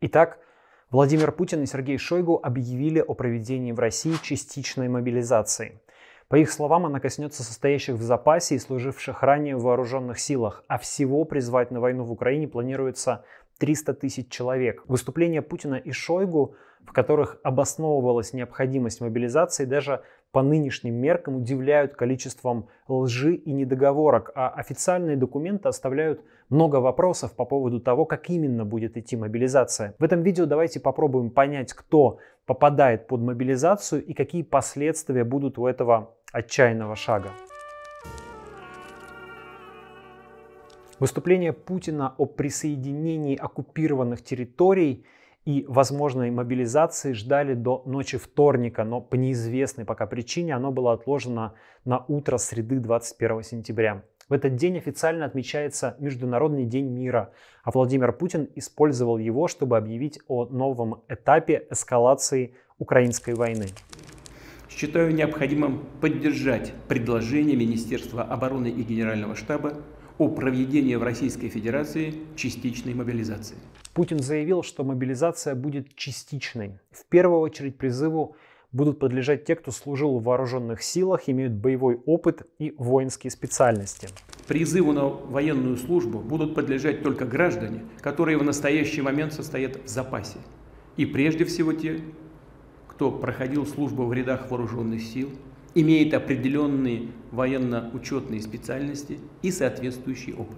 Итак, Владимир Путин и Сергей Шойгу объявили о проведении в России частичной мобилизации. По их словам, она коснется состоящих в запасе и служивших ранее в вооруженных силах, а всего призвать на войну в Украине планируется 300 тысяч человек. Выступления Путина и Шойгу, в которых обосновывалась необходимость мобилизации, даже по нынешним меркам удивляют количеством лжи и недоговорок, а официальные документы оставляют много вопросов по поводу того, как именно будет идти мобилизация. В этом видео давайте попробуем понять, кто попадает под мобилизацию и какие последствия будут у этого отчаянного шага. Выступление Путина о присоединении оккупированных территорий и возможной мобилизации ждали до ночи вторника, но по неизвестной пока причине оно было отложено на утро среды 21 сентября. В этот день официально отмечается Международный день мира, а Владимир Путин использовал его, чтобы объявить о новом этапе эскалации украинской войны. Считаю необходимым поддержать предложение Министерства обороны и Генерального штаба о проведении в Российской Федерации частичной мобилизации. Путин заявил, что мобилизация будет частичной. В первую очередь призыву будут подлежать те, кто служил в вооруженных силах, имеют боевой опыт и воинские специальности. Призыву на военную службу будут подлежать только граждане, которые в настоящий момент состоят в запасе. И прежде всего те, кто проходил службу в рядах вооруженных сил, имеет определенные военно-учетные специальности и соответствующий опыт.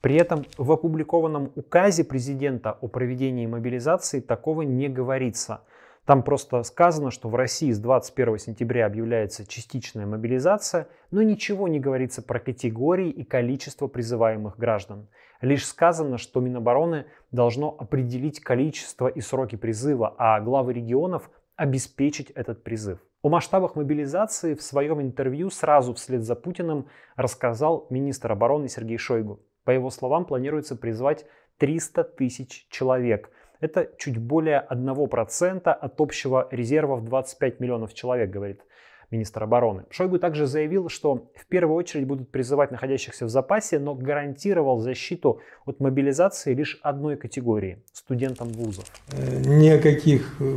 При этом в опубликованном указе президента о проведении мобилизации такого не говорится. Там просто сказано, что в России с 21 сентября объявляется частичная мобилизация, но ничего не говорится про категории и количество призываемых граждан. Лишь сказано, что Минобороны должно определить количество и сроки призыва, а главы регионов обеспечить этот призыв. О масштабах мобилизации в своем интервью сразу вслед за Путиным рассказал министр обороны Сергей Шойгу. По его словам, планируется призвать 300 тысяч человек. Это чуть более 1% от общего резерва в 25 миллионов человек, говорит министр обороны. Шойгу также заявил, что в первую очередь будут призывать находящихся в запасе, но гарантировал защиту от мобилизации лишь одной категории – студентам вузов. Э, никаких. Э,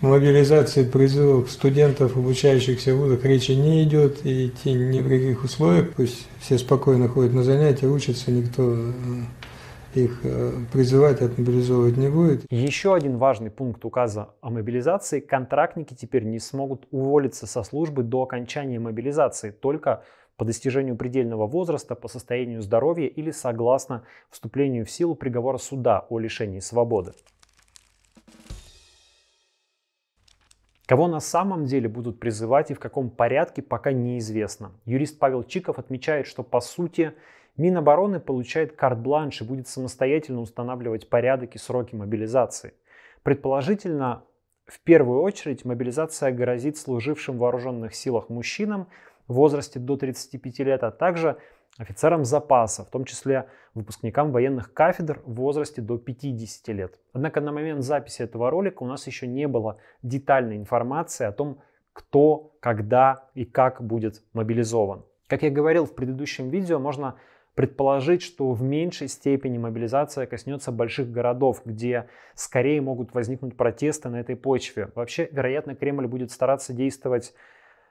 мобилизации призывов студентов, обучающихся в вузах, речи не идет, и идти ни в каких условиях. Пусть все спокойно ходят на занятия, учатся, никто э, их э, призывать, отмобилизовывать не будет. Еще один важный пункт указа о мобилизации. Контрактники теперь не смогут уволиться со службы до окончания мобилизации, только по достижению предельного возраста, по состоянию здоровья или согласно вступлению в силу приговора суда о лишении свободы. Кого на самом деле будут призывать и в каком порядке, пока неизвестно. Юрист Павел Чиков отмечает, что по сути Минобороны получает карт-бланш и будет самостоятельно устанавливать порядок и сроки мобилизации. Предположительно, в первую очередь мобилизация грозит служившим в вооруженных силах мужчинам в возрасте до 35 лет, а также офицерам запаса, в том числе выпускникам военных кафедр в возрасте до 50 лет. Однако на момент записи этого ролика у нас еще не было детальной информации о том, кто, когда и как будет мобилизован. Как я говорил в предыдущем видео, можно предположить, что в меньшей степени мобилизация коснется больших городов, где скорее могут возникнуть протесты на этой почве. Вообще, вероятно, Кремль будет стараться действовать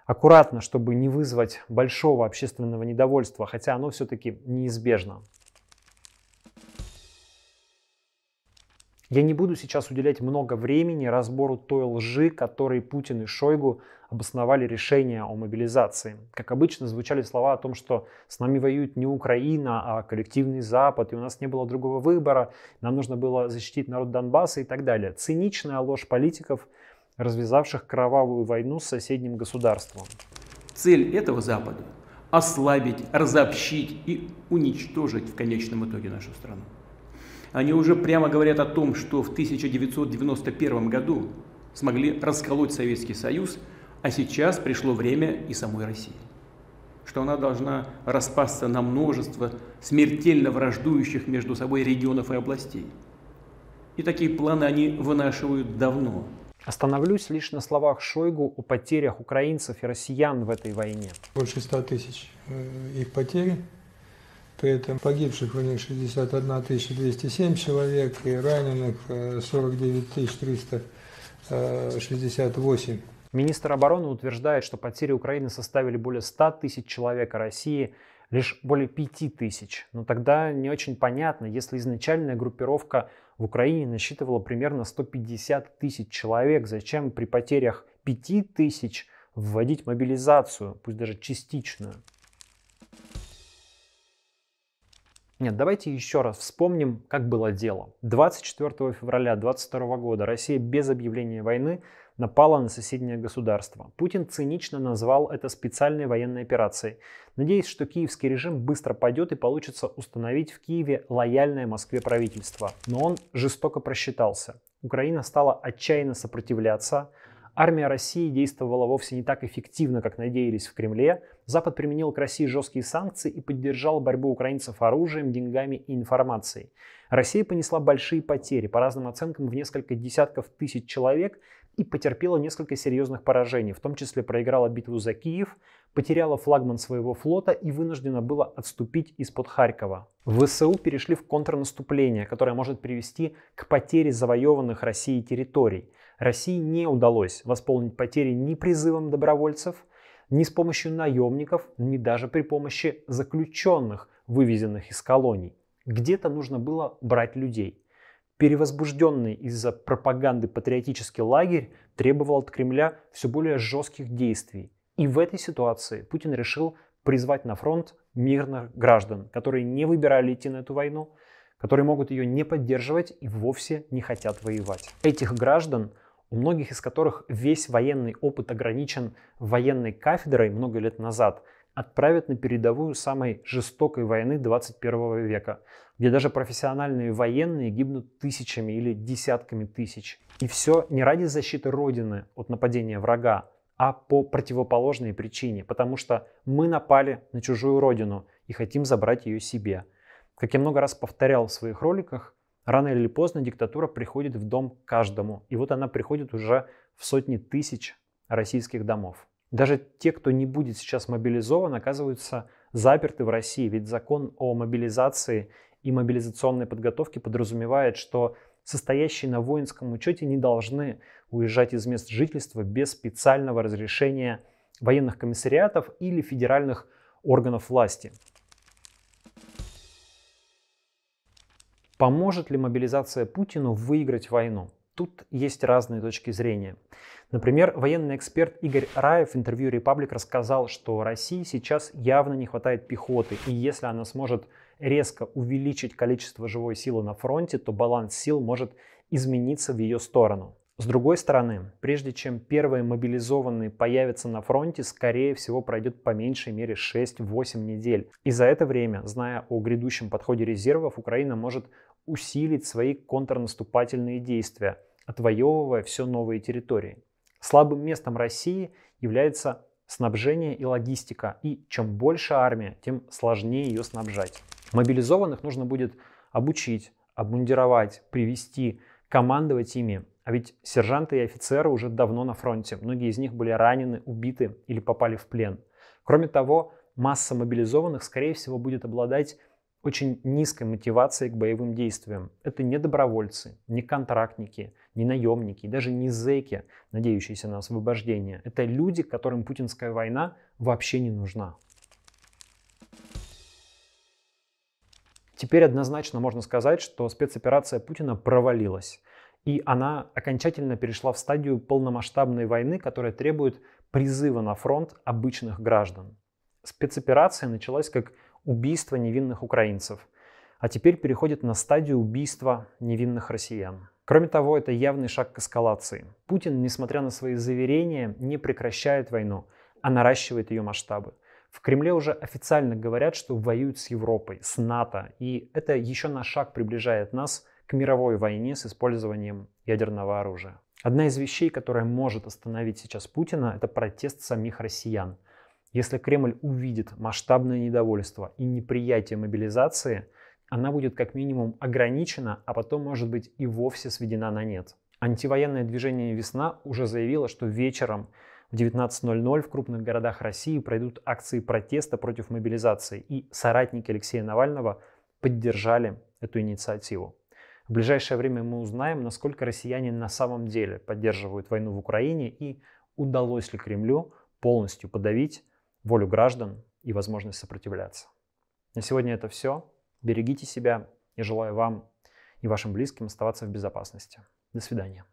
аккуратно, чтобы не вызвать большого общественного недовольства, хотя оно все-таки неизбежно. Я не буду сейчас уделять много времени разбору той лжи, которой Путин и Шойгу обосновали решение о мобилизации. Как обычно, звучали слова о том, что с нами воюет не Украина, а коллективный Запад, и у нас не было другого выбора, нам нужно было защитить народ Донбасса и так далее. Циничная ложь политиков, развязавших кровавую войну с соседним государством. Цель этого Запада – ослабить, разобщить и уничтожить в конечном итоге нашу страну. Они уже прямо говорят о том, что в 1991 году смогли расколоть Советский Союз, а сейчас пришло время и самой России. Что она должна распасться на множество смертельно враждующих между собой регионов и областей. И такие планы они вынашивают давно, Остановлюсь лишь на словах Шойгу о потерях украинцев и россиян в этой войне. Больше 100 тысяч э, их потери. При этом погибших у них 61 207 человек и раненых 49 э, 368. Э, Министр обороны утверждает, что потери Украины составили более 100 тысяч человек, а России лишь более 5 тысяч. Но тогда не очень понятно, если изначальная группировка в Украине насчитывало примерно 150 тысяч человек. Зачем при потерях 5 тысяч вводить мобилизацию, пусть даже частичную? Нет, давайте еще раз вспомним, как было дело. 24 февраля 2022 года Россия без объявления войны напала на соседнее государство. Путин цинично назвал это специальной военной операцией, надеясь, что киевский режим быстро падет и получится установить в Киеве лояльное Москве правительство. Но он жестоко просчитался. Украина стала отчаянно сопротивляться, армия России действовала вовсе не так эффективно, как надеялись в Кремле, Запад применил к России жесткие санкции и поддержал борьбу украинцев оружием, деньгами и информацией. Россия понесла большие потери, по разным оценкам в несколько десятков тысяч человек и потерпела несколько серьезных поражений, в том числе проиграла битву за Киев, потеряла флагман своего флота и вынуждена была отступить из-под Харькова. ВСУ перешли в контрнаступление, которое может привести к потере завоеванных Россией территорий. России не удалось восполнить потери ни призывом добровольцев, ни с помощью наемников, ни даже при помощи заключенных, вывезенных из колоний. Где-то нужно было брать людей – Перевозбужденный из-за пропаганды патриотический лагерь требовал от Кремля все более жестких действий. И в этой ситуации Путин решил призвать на фронт мирных граждан, которые не выбирали идти на эту войну, которые могут ее не поддерживать и вовсе не хотят воевать. Этих граждан, у многих из которых весь военный опыт ограничен военной кафедрой много лет назад – отправят на передовую самой жестокой войны 21 века, где даже профессиональные военные гибнут тысячами или десятками тысяч. И все не ради защиты Родины от нападения врага, а по противоположной причине, потому что мы напали на чужую Родину и хотим забрать ее себе. Как я много раз повторял в своих роликах, рано или поздно диктатура приходит в дом каждому. И вот она приходит уже в сотни тысяч российских домов. Даже те, кто не будет сейчас мобилизован, оказываются заперты в России, ведь закон о мобилизации и мобилизационной подготовке подразумевает, что состоящие на воинском учете не должны уезжать из мест жительства без специального разрешения военных комиссариатов или федеральных органов власти. Поможет ли мобилизация Путину выиграть войну? Тут есть разные точки зрения. Например, военный эксперт Игорь Раев в интервью «Репаблик» рассказал, что России сейчас явно не хватает пехоты, и если она сможет резко увеличить количество живой силы на фронте, то баланс сил может измениться в ее сторону. С другой стороны, прежде чем первые мобилизованные появятся на фронте, скорее всего пройдет по меньшей мере 6-8 недель. И за это время, зная о грядущем подходе резервов, Украина может усилить свои контрнаступательные действия, отвоевывая все новые территории. Слабым местом России является снабжение и логистика, и чем больше армия, тем сложнее ее снабжать. Мобилизованных нужно будет обучить, обмундировать, привести, командовать ими. А ведь сержанты и офицеры уже давно на фронте. Многие из них были ранены, убиты или попали в плен. Кроме того, масса мобилизованных, скорее всего, будет обладать очень низкой мотивацией к боевым действиям. Это не добровольцы, не контрактники, не наемники, даже не зэки, надеющиеся на освобождение. Это люди, которым путинская война вообще не нужна. Теперь однозначно можно сказать, что спецоперация Путина провалилась. И она окончательно перешла в стадию полномасштабной войны, которая требует призыва на фронт обычных граждан. Спецоперация началась как убийства невинных украинцев, а теперь переходит на стадию убийства невинных россиян. Кроме того, это явный шаг к эскалации. Путин, несмотря на свои заверения, не прекращает войну, а наращивает ее масштабы. В Кремле уже официально говорят, что воюют с Европой, с НАТО, и это еще на шаг приближает нас к мировой войне с использованием ядерного оружия. Одна из вещей, которая может остановить сейчас Путина, это протест самих россиян. Если Кремль увидит масштабное недовольство и неприятие мобилизации, она будет как минимум ограничена, а потом, может быть, и вовсе сведена на нет. Антивоенное движение «Весна» уже заявило, что вечером в 19.00 в крупных городах России пройдут акции протеста против мобилизации, и соратники Алексея Навального поддержали эту инициативу. В ближайшее время мы узнаем, насколько россияне на самом деле поддерживают войну в Украине и удалось ли Кремлю полностью подавить волю граждан и возможность сопротивляться. На сегодня это все. Берегите себя и желаю вам и вашим близким оставаться в безопасности. До свидания.